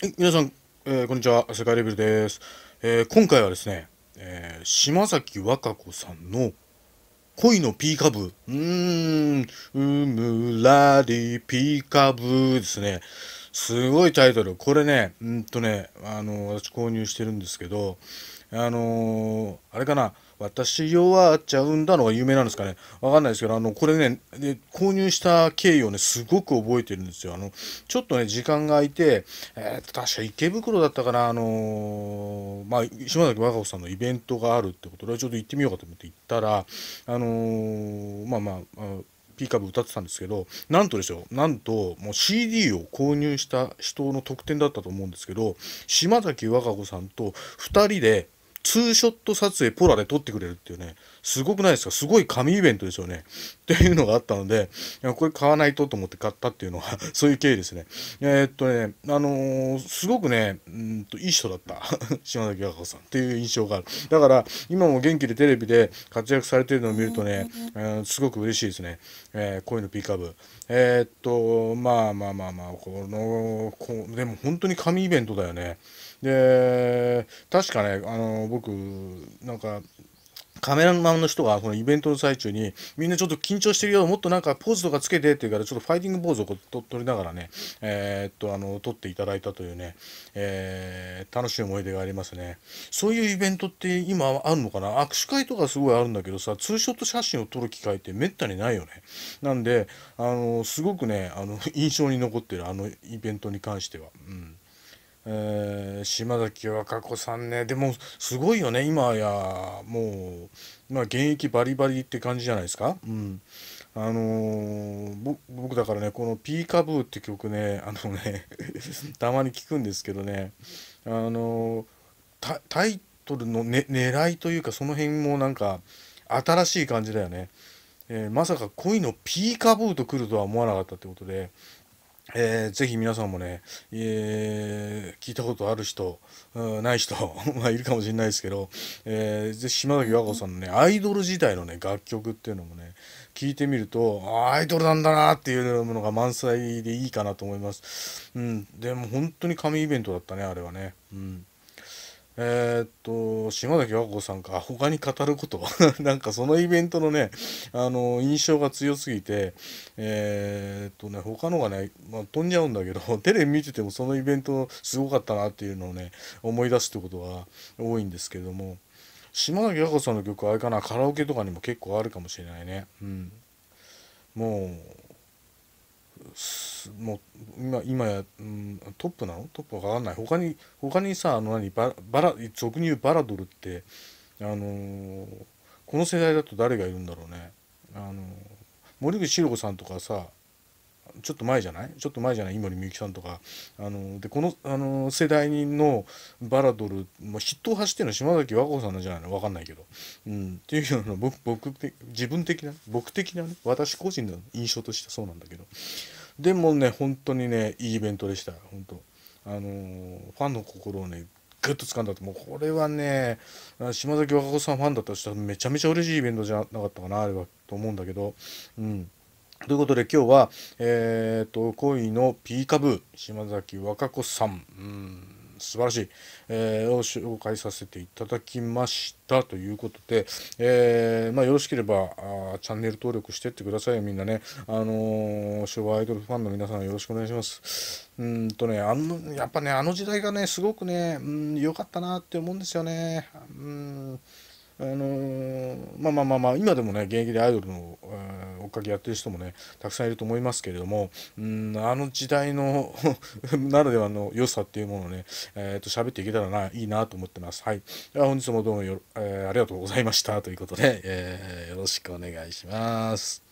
はい、皆さん、えー、こんにちは。世界レベルです。えー、今回はですね、えー、島崎和歌子さんの恋のピーカブ。うーん、うむらりピーカブですね。すごいタイトル。これね、うんとね、あの、私購入してるんですけど、あのあれかな、私弱っちゃうんだのが有名なんですかね。わかんないですけど、あの、これね、で購入した経緯をね、すごく覚えてるんですよ。あの、ちょっとね、時間が空いて、えー、確か池袋だったかな、あのー、まあ、島崎和歌子さんのイベントがあるってことで、ちょっと行ってみようかと思って行ったら、あのー、まあまあ、あピーカブ歌ってたんですけどなんとですよなんともう CD を購入した人の特典だったと思うんですけど島崎和歌子さんと2人でツーショット撮影ポラで撮ってくれるっていうね、すごくないですかすごい神イベントですよね。っていうのがあったので、いやこれ買わないとと思って買ったっていうのは そういう経緯ですね。えー、っとね、あのー、すごくね、うんといい人だった。島崎和歌子さんっていう印象がある。だから、今も元気でテレビで活躍されてるのを見るとね、えー、すごく嬉しいですね。えー、うのピーカブ。えっと、まあまあまあまあ、この、こでも本当に神イベントだよね。で、確かね、あの僕僕なんかカメラマンの人がこのイベントの最中に、みんなちょっと緊張してるよ、もっとなんかポーズとかつけてって言うから、ちょっとファイティングポーズをこう撮りながらね、えー、っと、あの、撮っていただいたというね、えー、楽しい思い出がありますね。そういうイベントって今あるのかな握手会とかすごいあるんだけどさ、ツーショット写真を撮る機会ってめったにないよね。なんで、あの、すごくね、あの、印象に残ってる、あのイベントに関しては。うん。えー、島崎和歌子さんねでもすごいよね今やもう、まあ、現役バリバリって感じじゃないですか。うんあのー、僕だからねこの「ピーカブー」って曲ねあのね たまに聞くんですけどねあのー、タイトルの、ね、狙いというかその辺もなんか新しい感じだよね、えー、まさか恋のピーカブーと来るとは思わなかったってことでえー、ぜひ皆さんもね、えー、聞いたことある人、ない人、まあ、いるかもしれないですけど、えー、ぜ島崎和歌子さんのね、アイドル時代のね、楽曲っていうのもね、聞いてみると、アイドルなんだなっていうものが満載でいいかなと思います。うん、でも本当に神イベントだったね、あれはね。うんえー、っと、島崎和子さんか、他に語ること なんかそのイベントのね、あの、印象が強すぎて、えー、っとね、他のがね、まあ、飛んじゃうんだけど、テレビ見ててもそのイベントすごかったなっていうのをね、思い出すってことが多いんですけども、島崎和子さんの曲、あれかな、カラオケとかにも結構あるかもしれないね。うん。もう、もう今今や、うん、トップなのトップはわかんない他に他にさあの何ババラ俗に言うバラドルってあのー、この世代だと誰がいるんだろうねあのー、森口博子さんとかさちょっと前じゃないちょっと前じゃない井森美幸さんとかあのでこのあの世代のバラドル、まあ、筆頭走ってるのは島崎和歌子さんなんじゃないの分かんないけど、うん、っていうような僕僕自分的な僕的なね私個人の印象としてそうなんだけどでもね本当にねいいイベントでした本当あのファンの心をねぐっと掴んだってもうこれはね島崎和歌子さんファンだったらめちゃめちゃ嬉しいイベントじゃなかったかなあれはと思うんだけどうんということで今日は、えっ、ー、と、恋のピーカブー、島崎和歌子さん、うん、素晴らしい、えー、を紹介させていただきましたということで、えー、まあ、よろしければあチャンネル登録してってくださいよ、みんなね。あの昭和アイドルファンの皆さんよろしくお願いします。うんとね、あの、やっぱね、あの時代がね、すごくね、良、うん、かったなって思うんですよね。うんあのー、まあまあまあまあ今でもね現役でアイドルのっかけやってる人もねたくさんいると思いますけれどもうんあの時代の ならではの良さっていうものをね、えー、と喋っていけたらないいなと思ってます。はい、では本日もどうもよ、えー、ありがとうございましたということで、えー、よろしくお願いします。